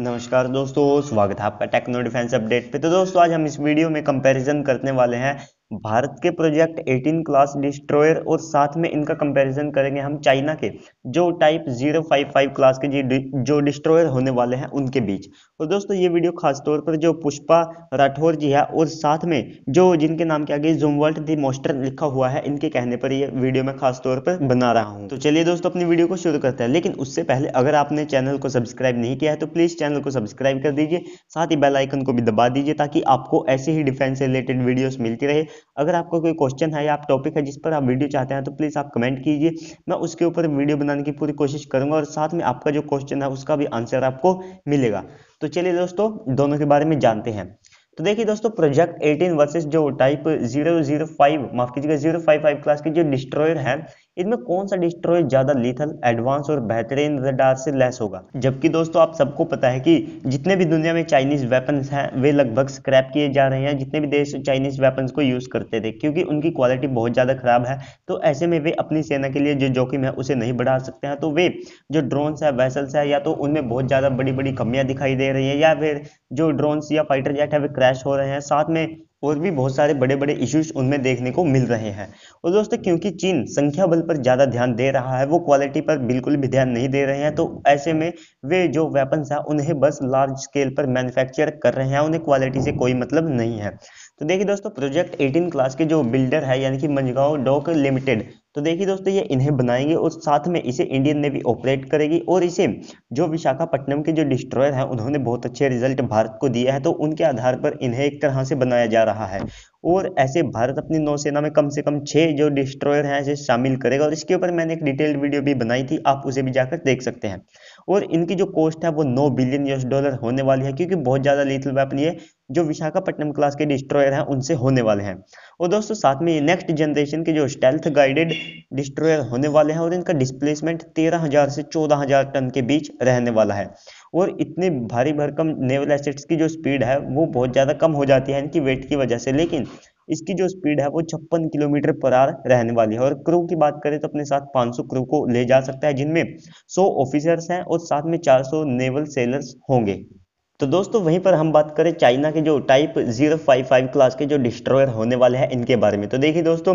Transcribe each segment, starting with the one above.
नमस्कार दोस्तों स्वागत है आपका टेक्नो डिफेंस अपडेट पे तो दोस्तों आज हम इस वीडियो में कंपैरिजन करने वाले हैं भारत के प्रोजेक्ट 18 क्लास डिस्ट्रॉयर और साथ में इनका कंपैरिजन करेंगे हम चाइना के जो टाइप 055 क्लास के जो डिस्ट्रॉयर होने वाले हैं उनके बीच और दोस्तों ये वीडियो खास तौर पर जो पुष्पा राठौर जी है और साथ में जो जिनके नाम के आगे वर्ल्ड दी मोस्टर लिखा हुआ है इनके कहने पर ये वीडियो मैं खास तौर पर बना रहा हूँ तो चलिए दोस्तों अपनी वीडियो को शुरू करते हैं लेकिन उससे पहले अगर आपने चैनल को सब्सक्राइब नहीं किया है तो प्लीज़ चैनल को सब्सक्राइब कर दीजिए साथ ही बेलाइकन को भी दबा दीजिए ताकि आपको ऐसे ही डिफेंस रिलेटेड वीडियोज़ मिलती रहे अगर आपका कोई क्वेश्चन है या आप टॉपिक है जिस पर आप वीडियो चाहते हैं तो प्लीज़ आप कमेंट कीजिए मैं उसके ऊपर वीडियो बनाने की पूरी कोशिश करूँगा और साथ में आपका जो क्वेश्चन है उसका भी आंसर आपको मिलेगा तो चलिए दोस्तों दोनों के बारे में जानते हैं तो देखिए दोस्तों प्रोजेक्ट 18 वर्सेस जो टाइप 005 माफ कीजिएगा 055 क्लास के जो डिस्ट्रॉयर है इनमें कौन सा डिस्ट्रॉय ज़्यादा लीथल एडवांस और बेहतरीन रडार से लेस होगा जबकि दोस्तों आप सबको पता है कि जितने भी दुनिया में चाइनीज वेपन हैं वे लगभग स्क्रैप किए जा रहे हैं जितने भी देश चाइनीज वेपन्स को यूज़ करते थे क्योंकि उनकी क्वालिटी बहुत ज़्यादा ख़राब है तो ऐसे में वे अपनी सेना के लिए जो जोखिम है उसे नहीं बढ़ा सकते हैं तो वे जो ड्रोन्स है वेसल्स है या तो उनमें बहुत ज़्यादा बड़ी बड़ी कमियां दिखाई दे रही है या फिर जो ड्रोन्स या फाइटर जेट है वे क्रैश हो रहे हैं साथ में और भी बहुत सारे बड़े बड़े इश्यूज उनमें देखने को मिल रहे हैं और दोस्तों क्योंकि चीन संख्या बल पर ज़्यादा ध्यान दे रहा है वो क्वालिटी पर बिल्कुल भी ध्यान नहीं दे रहे हैं तो ऐसे में वे जो वेपन्स हैं उन्हें बस लार्ज स्केल पर मैन्युफैक्चर कर रहे हैं उन्हें क्वालिटी से कोई मतलब नहीं है तो देखिए दोस्तों प्रोजेक्ट 18 क्लास के जो बिल्डर है यानी कि मंजगांव डॉक लिमिटेड तो देखिए दोस्तों ये इन्हें बनाएंगे और साथ में इसे इंडियन नेवी ऑपरेट करेगी और इसे जो विशाखापट्टनम के जो डिस्ट्रॉयर हैं उन्होंने बहुत अच्छे रिजल्ट भारत को दिया है तो उनके आधार पर इन्हें एक तरह से बनाया जा रहा है और ऐसे भारत अपनी नौसेना में कम से कम छः जो डिस्ट्रॉयर हैं इसे शामिल करेगा और इसके ऊपर मैंने एक डिटेल्ड वीडियो भी बनाई थी आप उसे भी जाकर देख सकते हैं और इनकी जो कॉस्ट है वो नौ बिलियन यूएस डॉलर होने वाली है क्योंकि बहुत ज़्यादा लीथल वेपन ये जो विशाखापट्टनम क्लास के डिस्ट्रॉयर हैं उनसे होने वाले हैं और दोस्तों साथ में ये नेक्स्ट जनरेशन के जो स्टेल्थ गाइडेड डिस्ट्रॉयर होने वाले हैं और इनका डिस्प्लेसमेंट 13000 से 14000 टन के बीच रहने वाला है और इतने भारी भरकम नेवल एसेट्स की जो स्पीड है वो बहुत ज़्यादा कम हो जाती है इनकी वेट की वजह से लेकिन इसकी जो स्पीड है वो छप्पन किलोमीटर पर आर रहने वाली है और क्रू की बात करें तो अपने साथ 500 क्रू को ले जा सकता है जिनमें 100 ऑफिसर्स हैं और साथ में 400 नेवल सेलर्स होंगे तो दोस्तों वहीं पर हम बात करें चाइना के जो type zero five five class के जो डिस्ट्रॉयर होने वाले हैं इनके बारे में तो देखिए दोस्तों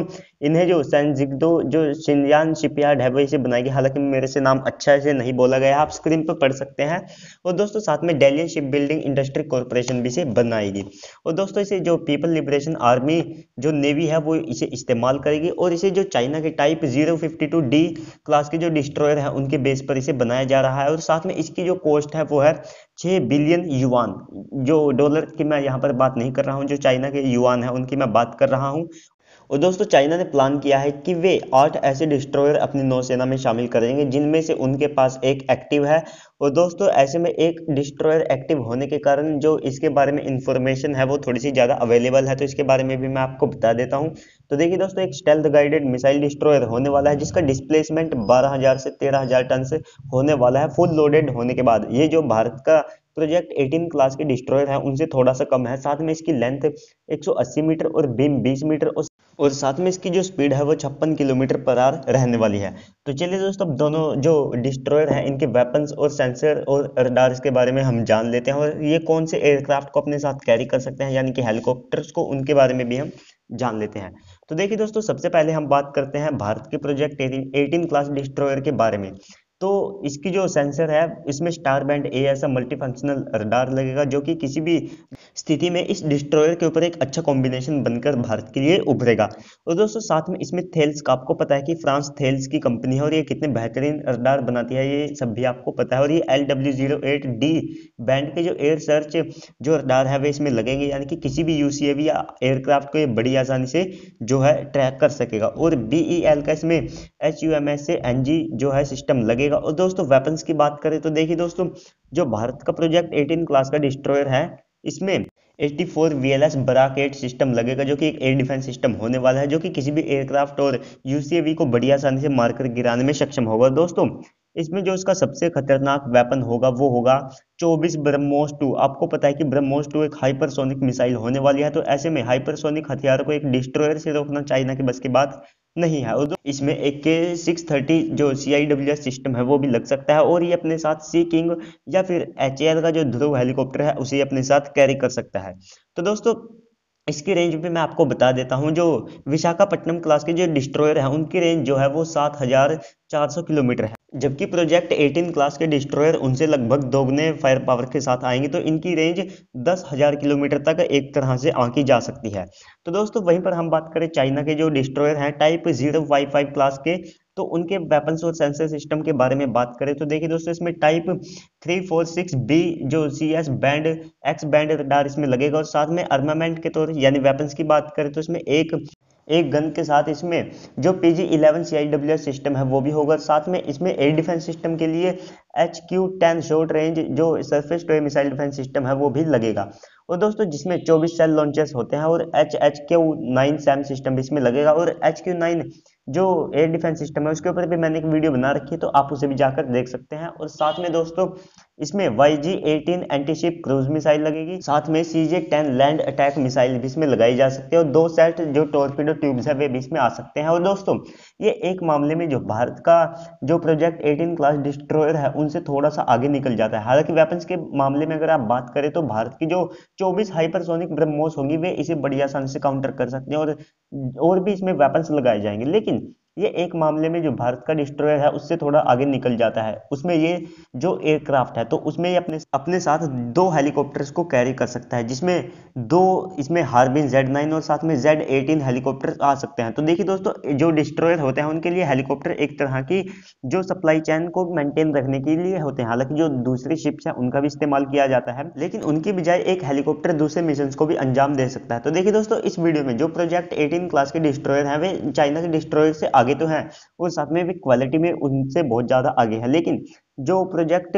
इन्हें जो सैनजिगदो जो शिनयान शिपयार्ड है वो इसे बनाएगी हालांकि मेरे से नाम अच्छा से नहीं बोला गया आप स्क्रीन पर पढ़ सकते हैं और दोस्तों साथ में Dalian ship building industry corporation भी इसे बनाएगी और दोस्तों इसे जो पीपल लिबरेशन आर्मी जो नेवी है वो इसे इस्तेमाल करेगी और इसे जो चाइना के type zero fifty two D class के जो डिस्ट्रॉयर है उनके बेस पर इसे बनाया जा रहा है और साथ में इसकी जो कॉस्ट है वो है छः बिलियन युवान जो डॉलर की मैं यहाँ पर बात नहीं कर रहा हूँ जो चाइना के युआन है उनकी मैं बात कर रहा हूँ और दोस्तों चाइना ने प्लान किया है कि वे आठ ऐसे डिस्ट्रॉयर अपनी नौसेना में शामिल करेंगे जिनमें से उनके पास एक एक्टिव है और दोस्तों ऐसे में एक डिस्ट्रॉयर एक्टिव होने के कारण जो इसके बारे में इंफॉर्मेशन है वो थोड़ी सी ज़्यादा अवेलेबल है तो इसके बारे में भी मैं आपको बता देता हूँ तो देखिए दोस्तों एक स्टेल्थ गाइडेड मिसाइल डिस्ट्रॉयर होने वाला है जिसका डिस्प्लेसमेंट 12000 से 13000 टन से होने वाला है फुल लोडेड होने के बाद ये जो भारत का प्रोजेक्ट 18 क्लास के डिस्ट्रॉयर है उनसे थोड़ा सा कम है साथ में इसकी लेंथ 180 मीटर और बीम 20 मीटर और और साथ में इसकी जो स्पीड है वो छप्पन किलोमीटर पर आर रहने वाली है तो चलिए दोस्तों अब दोनों जो डिस्ट्रॉयर हैं इनके वेपन्स और सेंसर और रडार्स के बारे में हम जान लेते हैं और ये कौन से एयरक्राफ्ट को अपने साथ कैरी कर सकते हैं यानी कि हेलीकॉप्टर्स को उनके बारे में भी हम जान लेते हैं तो देखिए दोस्तों सबसे पहले हम बात करते हैं भारत के प्रोजेक्ट एटीन क्लास डिस्ट्रॉयर के बारे में तो इसकी जो सेंसर है इसमें स्टार बैंड ए ऐसा मल्टी फंक्शनल रडार लगेगा जो कि किसी भी स्थिति में इस डिस्ट्रॉयर के ऊपर एक अच्छा कॉम्बिनेशन बनकर भारत के लिए उभरेगा और दोस्तों साथ में इसमें थेल्स का आपको पता है कि फ्रांस थेल्स की कंपनी है और ये कितने बेहतरीन रडार बनाती है ये सब भी आपको पता है और ये L W zero eight D band के जो एयर सर्च जो रडार है वे इसमें लगेंगे यानी कि किसी भी यू या एयरक्राफ्ट को ये बड़ी आसानी से जो है ट्रैक कर सकेगा और बी e का इसमें एच से एन जो है सिस्टम लगेगा रखिएगा और दोस्तों वेपन्स की बात करें तो देखिए दोस्तों जो भारत का प्रोजेक्ट एटीन क्लास का डिस्ट्रॉयर है इसमें 84 फोर वी एल सिस्टम लगेगा जो कि एक एयर डिफेंस सिस्टम होने वाला है जो कि किसी भी एयरक्राफ्ट और यूसीएवी को बड़ी आसानी से मारकर गिराने में सक्षम होगा दोस्तों इसमें जो इसका सबसे खतरनाक वेपन होगा वो होगा 24 ब्रह्मोस 2 आपको पता है कि ब्रह्मोस 2 एक हाइपरसोनिक मिसाइल होने वाली है तो ऐसे में हाइपरसोनिक हथियारों को एक डिस्ट्रॉयर से रोकना चाइना की बस की बात नहीं है और इसमें ए के सिक्स थर्टी जो C I W S system है वो भी लग सकता है और ये अपने साथ सी किंग या फिर एच ए एल का जो ध्रुव हेलीकॉप्टर है उसे अपने साथ कैरी कर सकता है तो दोस्तों इसकी रेंज भी मैं आपको बता देता हूँ जो विशाखापट्टनम क्लास के जो डिस्ट्रॉयर हैं उनकी रेंज जो है वो सात हजार चार सौ किलोमीटर है जबकि प्रोजेक्ट 18 क्लास के डिस्ट्रॉयर उनसे लगभग दोगुने फायर पावर के साथ आएंगे तो इनकी रेंज दस हजार किलोमीटर तक एक तरह से आंकी जा सकती है तो दोस्तों वहीं पर हम बात करें चाइना के जो डिस्ट्रॉयर हैं टाइप जीरो फाइव क्लास के तो उनके वेपन और सेंसर सिस्टम के बारे में बात करें तो देखिए दोस्तों इसमें type three four six B जो C S band X band radar इसमें लगेगा और साथ में अर्मामेंट के तौर यानी वेपन्स की बात करें तो इसमें एक एक गन के साथ इसमें जो P G eleven C system है वो भी होगा साथ में इसमें एयर डिफेंस सिस्टम के लिए H Q ten short range जो surface to missile defence system है वो भी लगेगा और दोस्तों जिसमें 24 सेल लॉन्चर्स होते हैं और H H Q nine SAM system इसमें लगेगा और एच क्यू नाइन जो एयर डिफेंस सिस्टम है उसके ऊपर भी मैंने एक वीडियो बना रखी है तो आप उसे भी जाकर देख सकते हैं और साथ में दोस्तों इसमें Y G eighteen antiship cruise missile लगेगी साथ में C J ten land attack missile भी इसमें लगाई जा सकती है और दो सेट जो टोरपीडो ट्यूब्स है वे भी इसमें आ सकते हैं और दोस्तों ये एक मामले में जो भारत का जो प्रोजेक्ट एटीन क्लास डिस्ट्रॉयर है उनसे थोड़ा सा आगे निकल जाता है हालांकि वेपन्स के मामले में अगर आप बात करें तो भारत की जो चौबीस हाइपरसोनिक ब्रह्मोस होगी वे इसे बड़ी आसानी से काउंटर कर सकते हैं और और भी इसमें वेपन्स लगाए जाएंगे लेकिन ये एक मामले में जो भारत का डिस्ट्रॉयर है उससे थोड़ा आगे निकल जाता है उसमें ये जो एयरक्राफ्ट है तो उसमें ये अपने अपने साथ दो हेलीकॉप्टर्स को कैरी कर सकता है जिसमें दो इसमें हार्बिन जेड नाइन और साथ में जेड एटीन हेलीकॉप्टर आ सकते हैं तो देखिए दोस्तों जो डिस्ट्रॉयर होते हैं उनके लिए हेलीकॉप्टर एक तरह की जो सप्लाई चैन को मेंटेन रखने के लिए होते हैं हालांकि जो दूसरी शिप्स हैं उनका भी इस्तेमाल किया जाता है लेकिन उनकी बजाय एक हेलीकॉप्टर दूसरे मिशन को भी अंजाम दे सकता है तो देखिए दोस्तों इस वीडियो में जो प्रोजेक्ट एटीन क्लास के डिस्ट्रॉयर है वे चाइना के डिस्ट्रॉयर से आगे तो हैं उस साथ में भी क्वालिटी में उनसे बहुत ज़्यादा आगे है लेकिन जो प्रोजेक्ट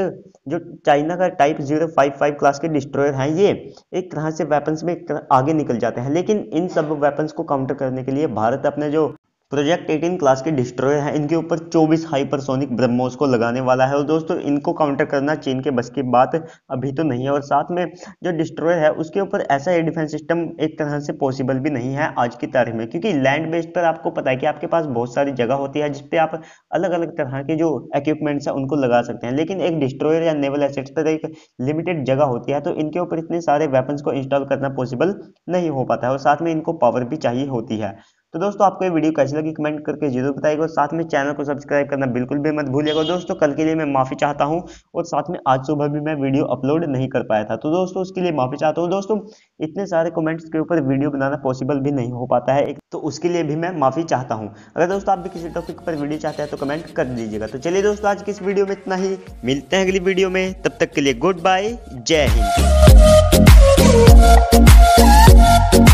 जो चाइना का type zero five five class के डिस्ट्रॉयर हैं ये एक तरह से वेपन्स में आगे निकल जाते हैं लेकिन इन सब वेपन्स को काउंटर करने के लिए भारत अपने जो प्रोजेक्ट 18 क्लास के डिस्ट्रॉयर हैं इनके ऊपर 24 हाइपरसोनिक ब्रह्मोस को लगाने वाला है और दोस्तों इनको काउंटर करना चीन के बस की बात अभी तो नहीं है और साथ में जो डिस्ट्रॉयर है उसके ऊपर ऐसा एयर डिफेंस सिस्टम एक तरह से पॉसिबल भी नहीं है आज की तारीख में क्योंकि लैंड बेस्ड पर आपको पता है कि आपके पास बहुत सारी जगह होती है जिसपे आप अलग अलग तरह के जो इक्विपमेंट्स हैं उनको लगा सकते हैं लेकिन एक डिस्ट्रॉयर या नेवल एसेट्स पर एक लिमिटेड जगह होती है तो इनके ऊपर इतने सारे वेपन्स को इंस्टॉल करना पॉसिबल नहीं हो पाता है और साथ में इनको पावर भी चाहिए होती है तो दोस्तों आपको ये वीडियो कैसी लगी कमेंट करके जरूर बताएगा साथ में चैनल को सब्सक्राइब करना बिल्कुल भी मत भूलिएगा दोस्तों कल के लिए मैं माफ़ी चाहता हूँ और साथ में आज सुबह भी मैं वीडियो अपलोड नहीं कर पाया था तो दोस्तों उसके लिए माफ़ी चाहता हूँ दोस्तों इतने सारे कमेंट्स के ऊपर वीडियो बनाना पॉसिबल भी नहीं हो पाता है तो उसके लिए भी मैं माफ़ी चाहता हूँ अगर दोस्तों आप भी किसी टॉपिक पर वीडियो चाहते हैं तो कमेंट कर दीजिएगा तो चलिए दोस्तों आज किस वीडियो में इतना ही मिलते हैं अगली वीडियो में तब तक के लिए गुड बाय जय हिंद